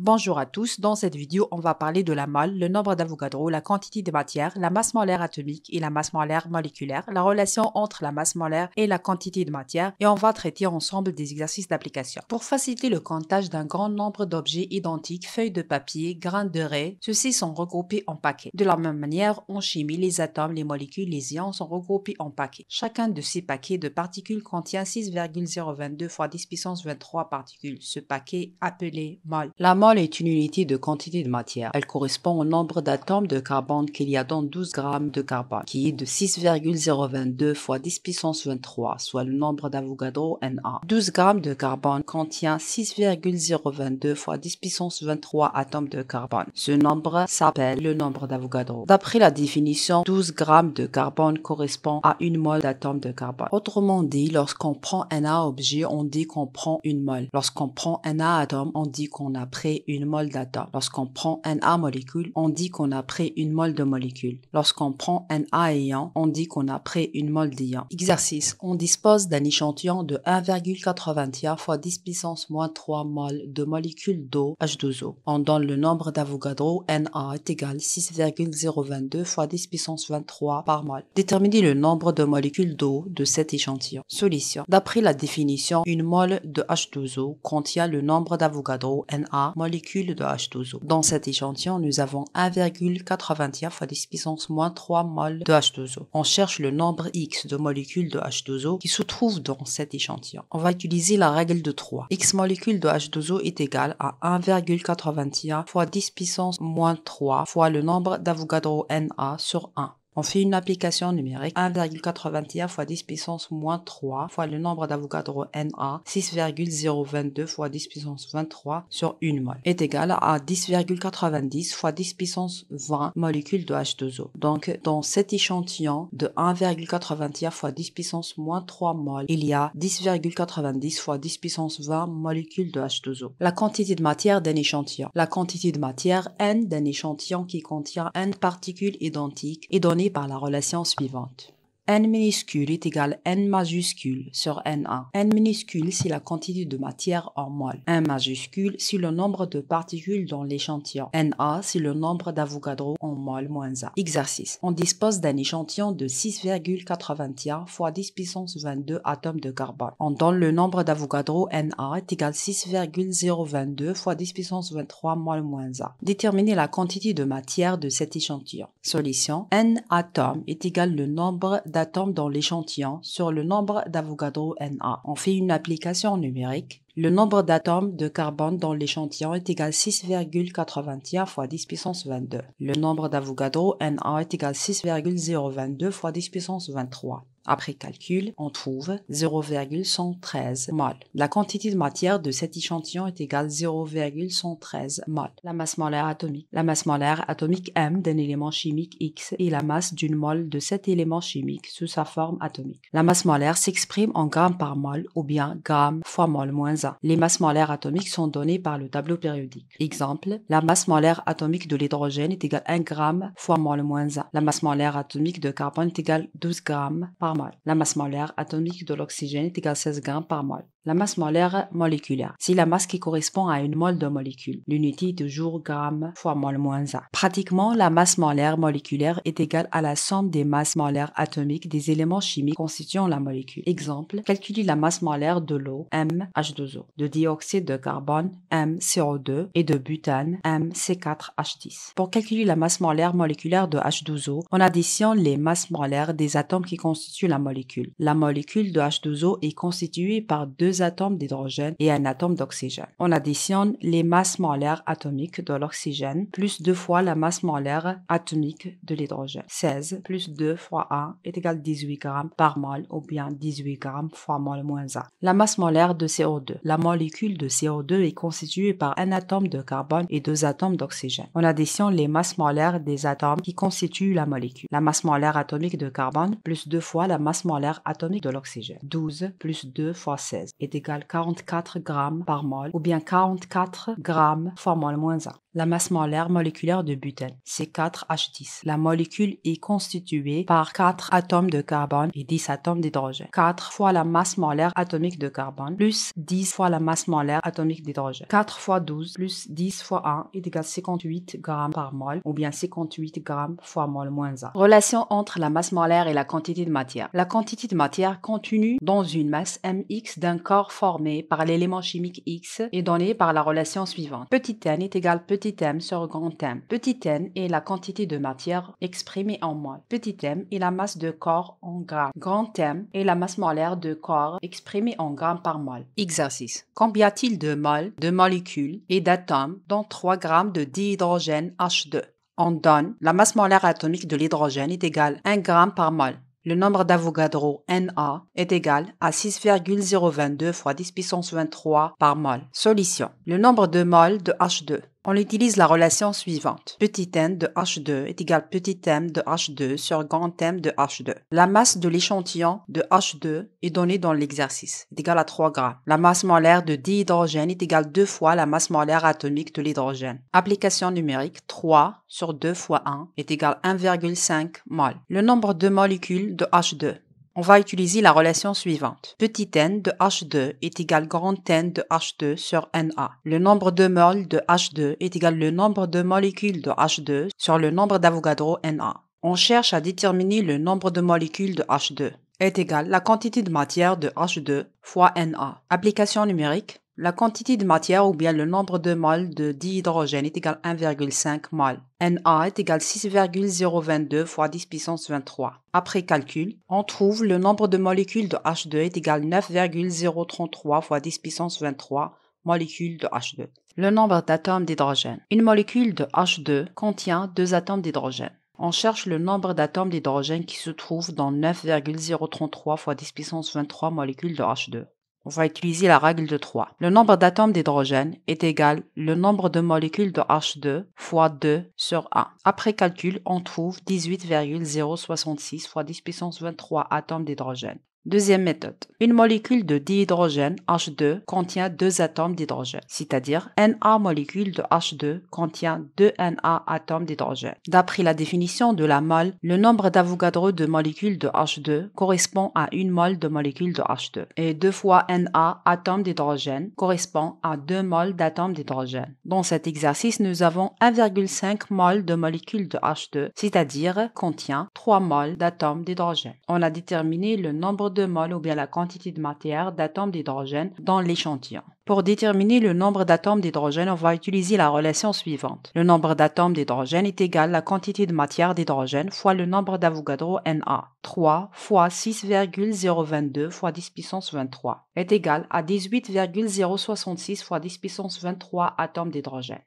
Bonjour à tous, dans cette vidéo on va parler de la molle, le nombre d'Avogadro, la quantité de matière, la masse molaire atomique et la masse molaire moléculaire, la relation entre la masse molaire et la quantité de matière et on va traiter ensemble des exercices d'application. Pour faciliter le comptage d'un grand nombre d'objets identiques, feuilles de papier, grains de raie, ceux-ci sont regroupés en paquets. De la même manière, en chimie, les atomes, les molécules, les ions sont regroupés en paquets. Chacun de ces paquets de particules contient 6,022 fois 10 puissance 23 particules, ce paquet appelé molle. La est une unité de quantité de matière. Elle correspond au nombre d'atomes de carbone qu'il y a dans 12 grammes de carbone, qui est de 6,022 x 10 puissance 23, soit le nombre d'Avogadro Na. 12 grammes de carbone contient 6,022 x 10 puissance 23 atomes de carbone. Ce nombre s'appelle le nombre d'Avogadro. D'après la définition, 12 grammes de carbone correspond à une mole d'atomes de carbone. Autrement dit, lorsqu'on prend un A objet, on dit qu'on prend une mole. Lorsqu'on prend un A atome, on dit qu'on a pris une mole d'ATA. Lorsqu'on prend un A molécule, on dit qu'on a pris une mole de molécules. Lorsqu'on prend un A on dit qu'on a pris une mole d'ion. Exercice. On dispose d'un échantillon de 1,81 fois 10 puissance moins 3 mol de molécules d'eau H2O. On donne le nombre d'Avogadro Na est égal 6,022 fois 10 puissance 23 par mole. Déterminez le nombre de molécules d'eau de cet échantillon. Solution. D'après la définition, une mole de H2O contient le nombre d'Avogadro Na de H2O. Dans cet échantillon, nous avons 1,81 fois 10 puissance moins 3 mol de H2O. On cherche le nombre X de molécules de H2O qui se trouvent dans cet échantillon. On va utiliser la règle de 3. X molécules de H2O est égal à 1,81 fois 10 puissance moins 3 fois le nombre d'Avogadro Na sur 1. On fait une application numérique 1,81 x 10 puissance moins 3 fois le nombre d'Avogadro Na 6,022 fois 10 puissance 23 sur 1 mol est égal à 10,90 x 10 puissance 20 molécules de H2O. Donc dans cet échantillon de 1,81 fois 10 puissance moins 3 mol, il y a 10,90 fois 10 puissance 20 molécules de H2O. La quantité de matière d'un échantillon. La quantité de matière n d'un échantillon qui contient n particules identiques est donnée par la relation suivante. N minuscule est égal à N majuscule sur n N minuscule, si la quantité de matière en mol. N majuscule, si le nombre de particules dans l'échantillon. Na, si le nombre d'avogadro en mol moins A. Exercice. On dispose d'un échantillon de 6,81 fois 10 puissance 22 atomes de carbone. On donne le nombre d'avogadro Na est égal 6,022 fois 10 puissance 23 mol moins A. Déterminez la quantité de matière de cet échantillon. Solution. N atomes est égal le nombre d dans l'échantillon sur le nombre d'Avogadro Na. On fait une application numérique le nombre d'atomes de carbone dans l'échantillon est égal à 6,81 fois 10 puissance 22. Le nombre d'Avogadro Na est égal à 6,022 fois 10 puissance 23. Après calcul, on trouve 0,113 mol. La quantité de matière de cet échantillon est égale à 0,113 mol. La masse molaire atomique. La masse molaire atomique M d'un élément chimique X est la masse d'une mole de cet élément chimique sous sa forme atomique. La masse molaire s'exprime en grammes par mol ou bien grammes fois mol moins 1 les masses molaires atomiques sont données par le tableau périodique. Exemple, la masse molaire atomique de l'hydrogène est égale 1 g fois mol moins 1. La masse molaire atomique de carbone est égale à 12 g par mol. La masse molaire atomique de l'oxygène est égale à 16 g par mol la masse molaire moléculaire. C'est la masse qui correspond à une mole de molécule. L'unité est toujours gramme fois mol moins A. Pratiquement, la masse molaire moléculaire est égale à la somme des masses molaires atomiques des éléments chimiques constituant la molécule. Exemple, calculer la masse molaire de l'eau, M, H2O, de dioxyde de carbone, M, 2 et de butane, mc 4 h 10 Pour calculer la masse molaire moléculaire de H2O, on additionne les masses molaires des atomes qui constituent la molécule. La molécule de H2O est constituée par deux atomes d'hydrogène et un atome d'oxygène. On additionne les masses molaires atomiques de l'oxygène plus deux fois la masse molaire atomique de l'hydrogène. 16 plus 2 fois 1 est égal à 18 g par mol ou bien 18 g fois mol moins 1. La masse molaire de CO2. La molécule de CO2 est constituée par un atome de carbone et deux atomes d'oxygène. On additionne les masses molaires des atomes qui constituent la molécule. La masse molaire atomique de carbone plus deux fois la masse molaire atomique de l'oxygène. 12 plus 2 fois 16 est égal 44 grammes par mol ou bien 44 grammes fois mol moins 1 masse molaire moléculaire de butène, C4H10. La molécule est constituée par 4 atomes de carbone et 10 atomes d'hydrogène. 4 fois la masse molaire atomique de carbone plus 10 fois la masse molaire atomique d'hydrogène. 4 fois 12 plus 10 fois 1 est égal à 58 g par mol ou bien 58 g fois mol moins 1. Relation entre la masse molaire et la quantité de matière. La quantité de matière continue dans une masse mx d'un corps formé par l'élément chimique x est donnée par la relation suivante. n est petit M sur grand M. Petit n est la quantité de matière exprimée en mol. Petit M est la masse de corps en grammes. Grand M est la masse molaire de corps exprimée en grammes par mol. Exercice. Combien y a-t-il de moles, de molécules et d'atomes dans 3 grammes de dihydrogène H2 On donne la masse molaire atomique de l'hydrogène est égale à 1 gramme par mol le nombre d'Avogadro Na est égal à 6,022 fois 10 puissance 23 par mol. Solution. Le nombre de mol de H2 on utilise la relation suivante. Petit n de H2 est égal petit m de H2 sur grand m de H2. La masse de l'échantillon de H2 est donnée dans l'exercice, est égale à 3 grammes. La masse molaire de dihydrogène est égale à 2 fois la masse molaire atomique de l'hydrogène. Application numérique 3 sur 2 fois 1 est égal à 1,5 mol. Le nombre de molécules de H2 on va utiliser la relation suivante. Petit n de H2 est égal grand n de H2 sur Na. Le nombre de moles de H2 est égal le nombre de molécules de H2 sur le nombre d'Avogadro Na. On cherche à déterminer le nombre de molécules de H2 est égal la quantité de matière de H2 fois Na. Application numérique. La quantité de matière ou bien le nombre de moles de dihydrogène est égal à 1,5 mol. Na est égal à 6,022 fois 10 puissance 23. Après calcul, on trouve le nombre de molécules de H2 est égal à 9,033 fois 10 puissance 23 molécules de H2. Le nombre d'atomes d'hydrogène. Une molécule de H2 contient deux atomes d'hydrogène. On cherche le nombre d'atomes d'hydrogène qui se trouve dans 9,033 fois 10 puissance 23 molécules de H2 on va utiliser la règle de 3. Le nombre d'atomes d'hydrogène est égal le nombre de molécules de H2 fois 2 sur 1. Après calcul, on trouve 18,066 fois 10 puissance 23 atomes d'hydrogène. Deuxième méthode. Une molécule de dihydrogène H2 contient deux atomes d'hydrogène, c'est-à-dire Na molécule de H2 contient 2 Na atomes d'hydrogène. D'après la définition de la mole, le nombre d'Avogadro de molécules de H2 correspond à une mole de molécules de H2 et deux fois Na atomes d'hydrogène correspond à deux moles d'atomes d'hydrogène. Dans cet exercice, nous avons 1,5 mol de molécules de H2, c'est-à-dire contient 3 moles d'atomes d'hydrogène. On a déterminé le nombre de de mol ou bien la quantité de matière d'atomes d'hydrogène dans l'échantillon. Pour déterminer le nombre d'atomes d'hydrogène, on va utiliser la relation suivante. Le nombre d'atomes d'hydrogène est égal à la quantité de matière d'hydrogène fois le nombre d'Avogadro Na. 3 fois 6,022 fois 10 puissance 23 est égal à 18,066 fois 10 puissance 23 atomes d'hydrogène.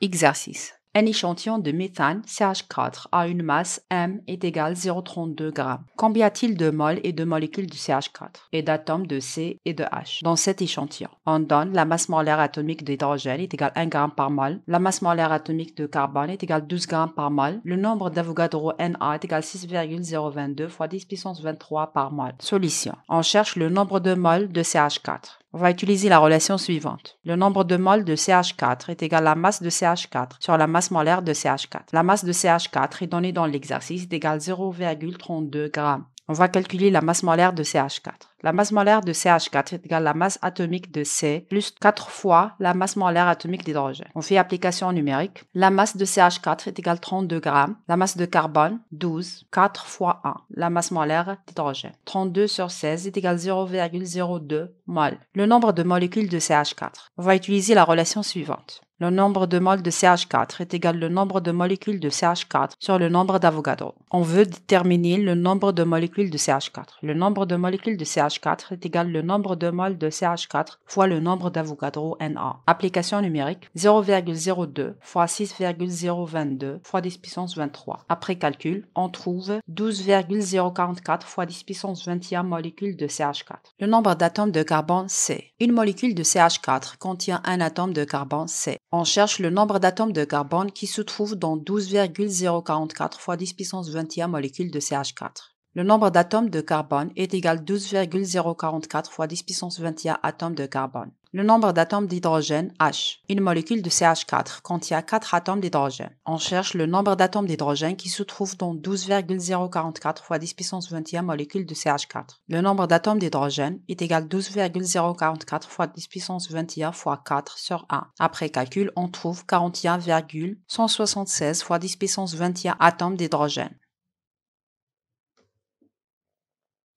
Exercice. Un échantillon de méthane CH4 a une masse M est égale 0,32 g. Combien y a-t-il de moles et de molécules du CH4 et d'atomes de C et de H dans cet échantillon On donne la masse molaire atomique d'hydrogène est égale 1 g par mol, la masse molaire atomique de carbone est égale 12 g par mol, le nombre d'Avogadro Na est égal 6,022 fois 10 puissance 23 par mol. Solution. On cherche le nombre de moles de CH4. On va utiliser la relation suivante. Le nombre de moles de CH4 est égal à la masse de CH4 sur la masse molaire de CH4. La masse de CH4 est donnée dans l'exercice est égale 0,32 g. On va calculer la masse molaire de CH4. La masse molaire de CH4 est égale à la masse atomique de C plus 4 fois la masse molaire atomique d'hydrogène. On fait application numérique. La masse de CH4 est égale 32 g. La masse de carbone, 12. 4 fois 1. La masse molaire d'hydrogène. 32 sur 16 est égale 0,02 mol, le nombre de molécules de CH4. On va utiliser la relation suivante. Le nombre de moles de CH4 est égal au nombre de molécules de CH4 sur le nombre d'Avogadro. On veut déterminer le nombre de molécules de CH4. Le nombre de molécules de CH4 est égal au nombre de moles de CH4 fois le nombre d'Avogadro Na. Application numérique 0,02 fois 6,022 fois 10 puissance 23. Après calcul, on trouve 12,044 fois 10 puissance 21 molécules de CH4. Le nombre d'atomes de carbone C. Une molécule de CH4 contient un atome de carbone C. On cherche le nombre d'atomes de carbone qui se trouvent dans 12,044 fois 10 puissance 21 molécules de CH4. Le nombre d'atomes de carbone est égal 12,044 fois 10 puissance 21 atomes de carbone. Le nombre d'atomes d'hydrogène H. Une molécule de CH4 contient 4 atomes d'hydrogène. On cherche le nombre d'atomes d'hydrogène qui se trouve dans 12,044 fois 10 puissance 21 molécules de CH4. Le nombre d'atomes d'hydrogène est égal 12,044 fois 10 puissance 21 fois 4 sur 1. Après calcul, on trouve 41,176 fois 10 puissance 21 atomes d'hydrogène.